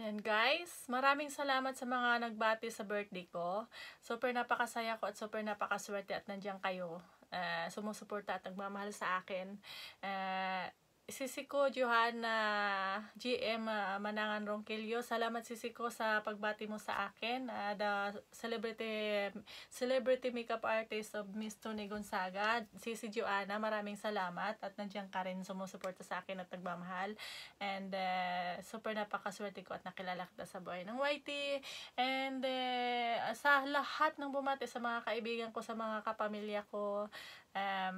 And guys, maraming salamat sa mga nagbati sa birthday ko. Super napakasaya ko at super napakaswerte at nandiyan kayo. Uh, sumusuporta at nagmamahal sa akin. Uh, Sisiko Johanna GM uh, ah, Manangan Ronquillo. Salamat Sisiko sa pagbati mo sa akin. Uh, the celebrity celebrity makeup artist of Miss Tony Gonzaga. Sisi Joanna, maraming salamat at nandiyan ka rin sumusuporta sa akin at nagmamahal. And uh, super napakaswerte ko at nakilala kita sa buhay ng YT. And uh, sa lahat ng bumati sa mga kaibigan ko, sa mga kapamilya ko, um,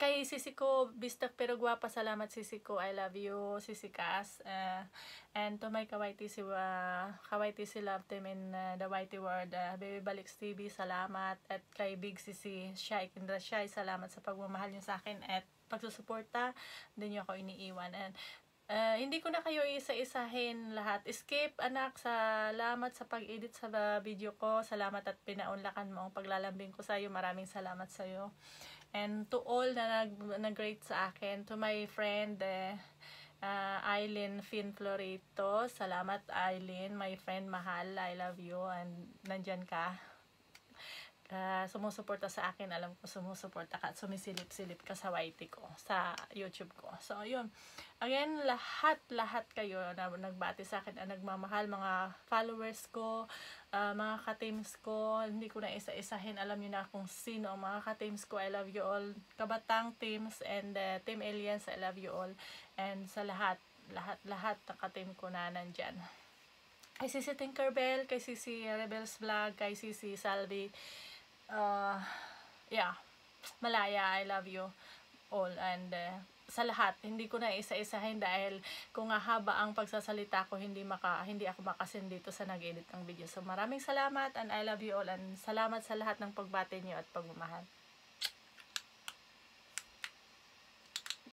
kay Sisiko ko, bistak pero guwapa. Salamat Sisiko. I love you, Sisi Uh, and to my kawaiti si, uh, kawaiti si love them in uh, the whitey world. Uh, Baby Baliks TV, salamat. At kay Big Sisi, Shai, Kendra Shai, salamat sa pagmamahal niyo sa akin. At pagsusuporta, hindi niyo ako iniiwan. And Ah, hindi ko na kayo isa-isahin lahat. Skip, anak, salamat sa pag-edit sa video ko. Salamat at pinaunlakan mo ang paglalambing ko sa iyo. Maraming salamat sa iyo. And to all na nag nag sa akin, to my friend, eh, uh, Eileen Finn Florito. Salamat, Eileen. My friend, mahal. I love you. And nandyan ka uh, sumusuporta sa akin. Alam ko sumusuporta ka at sumisilip-silip ka sa YT ko, sa YouTube ko. So, yun. Again, lahat-lahat kayo na nagbati sa akin, ang ah, nagmamahal, mga followers ko, uh, mga ka-teams ko. Hindi ko na isa-isahin. Alam nyo na kung sino ang mga ka-teams ko. I love you all. Kabatang teams and uh, Team Aliens, I love you all. And sa lahat, lahat-lahat na ka-team ko na nandyan kay Sisi Tinkerbell, kay Sisi Rebels Vlog, kay Sisi Salvi, uh, yeah, Malaya, I love you all. And uh, sa lahat, hindi ko na isa-isahin dahil kung haba ang pagsasalita ko, hindi, maka, hindi ako makasin dito sa nag-edit ng video. So maraming salamat and I love you all and salamat sa lahat ng pagbate niyo at pagmamahal.